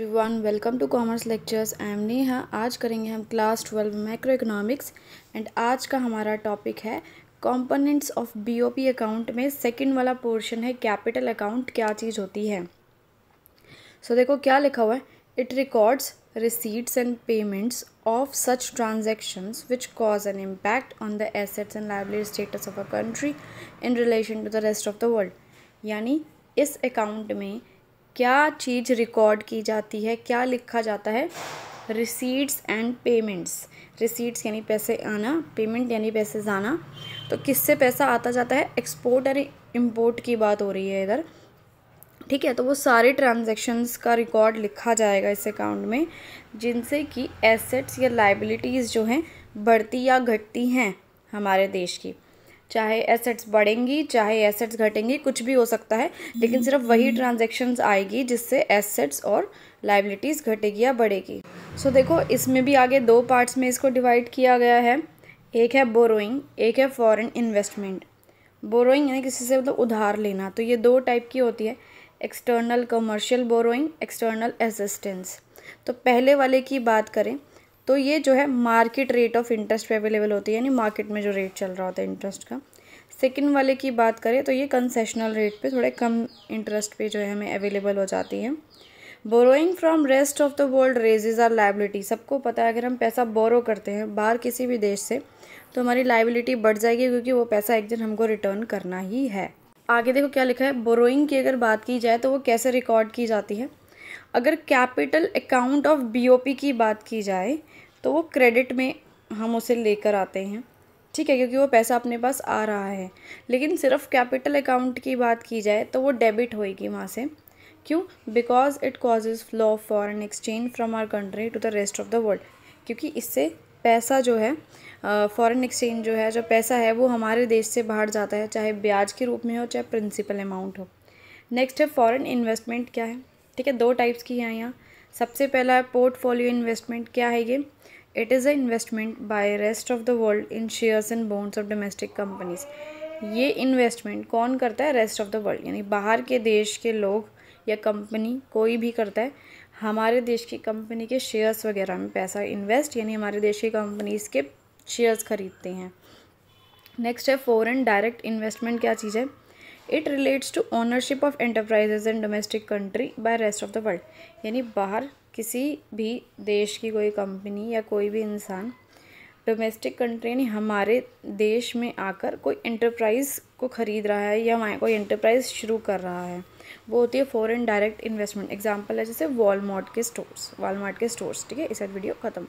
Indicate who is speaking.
Speaker 1: Everyone welcome to commerce lectures I am Neha आज करेंगे हम class twelve micro economics and आज का हमारा टॉपिक है कंपोनेंट्स ऑफ बीओपी अकाउंट में सेकंड वाला पोर्शन है कैपिटल अकाउंट क्या चीज़ होती है सो so, देखो क्या लिखा हुआ है it records receipts and payments of such transactions which cause an impact on the assets and liability status of a country in relation to the rest of the world यानी इस अकाउंट में क्या चीज़ record की जाती है क्या लिखा जाता है रिसीट्स एंड पेमेंट्स रिसीट्स यानी पैसे आना पेमेंट यानी पैसे जाना तो किससे पैसा आता जाता है एक्सपोर्ट और इम्पोर्ट की बात हो रही है इधर ठीक है तो वो सारे ट्रांजेक्शन्स का रिकॉर्ड लिखा जाएगा इस अकाउंट में जिनसे कि एसेट्स या लाइबिलिटीज़ जो हैं बढ़ती या घटती हैं हमारे देश की चाहे एसेट्स बढ़ेंगी चाहे एसेट्स घटेंगी कुछ भी हो सकता है लेकिन हम्म, सिर्फ वही ट्रांजेक्शन्स हम्म। आएगी जिससे एसेट्स और लाइबिलिटीज़ घटेगी या बढ़ेगी सो so, देखो इसमें भी आगे दो पार्ट्स में इसको डिवाइड किया गया है एक है बोरोइंग एक है फॉरेन इन्वेस्टमेंट बोरोइंग यानी किसी से मतलब उधार लेना तो ये दो टाइप की होती है external commercial borrowing external assistance तो पहले वाले की बात करें तो ये जो है मार्केट रेट ऑफ इंटरेस्ट पे अवेलेबल होती है यानी मार्केट में जो रेट चल रहा होता है इंटरेस्ट का सेकंड वाले की बात करें तो ये कंसेशनल रेट पे थोड़े कम इंटरेस्ट पे जो है हमें अवेलेबल हो जाती है borrowing from rest of the world raises our liability सबको पता है अगर हम पैसा बोरो करते हैं बाहर किसी भी देश से तो हमारी लाइबिलिटी बढ़ जाएगी क्योंकि वो पैसा एक दिन हमको रिटर्न करना ही है आगे देखो क्या लिखा है बोरोइंग की अगर बात की जाए तो वो कैसे रिकॉर्ड की जाती है अगर कैपिटल अकाउंट ऑफ बीओपी की बात की जाए तो वो क्रेडिट में हम उसे लेकर आते हैं ठीक है क्योंकि वो पैसा अपने पास आ रहा है लेकिन सिर्फ कैपिटल अकाउंट की बात की जाए तो वो डेबिट होएगी वहाँ से क्यों because it causes flow of foreign exchange from our country to the rest of the world क्योंकि इससे पैसा जो है फॉरेन एक्सचेंज जो है जो पैसा है वो हमारे देश से बाहर जाता है चाहे ब्याज के रूप में हो चाहे प्रिंसिपल अमाउंट हो नेक्स्ट है फॉरेन इन्वेस्टमेंट क्या है ठीक है दो टाइप्स की हैं यहाँ सबसे पहला है पोर्टफोलियो इन्वेस्टमेंट क्या है ये it is a investment by rest of the world in shares and bonds of domestic companies ये इन्वेस्टमेंट कौन करता है रेस्ट ऑफ द वर्ल्ड यानी बाहर के देश के लोग या कंपनी कोई भी करता है हमारे देश की कंपनी के शेयर्स वगैरह में पैसा इन्वेस्ट यानी हमारे देश की कंपनीज़ के शेयर्स खरीदते हैं नेक्स्ट है फॉरेन डायरेक्ट इन्वेस्टमेंट क्या चीज़ है it relates to ownership of enterprises in domestic country by rest of the world यानी बाहर किसी भी देश की कोई कंपनी या कोई भी इंसान डोमेस्टिक कंट्री यानी हमारे देश में आकर कोई एंटरप्राइज़ को ख़रीद रहा है या हमारे कोई एंटरप्राइज़ शुरू कर रहा है वो होती है फॉरेन डायरेक्ट इन्वेस्टमेंट एग्जांपल है जैसे वॉलमार्ट के स्टोर्स वॉलमार्ट के स्टोर्स ठीक है इस वीडियो ख़त्म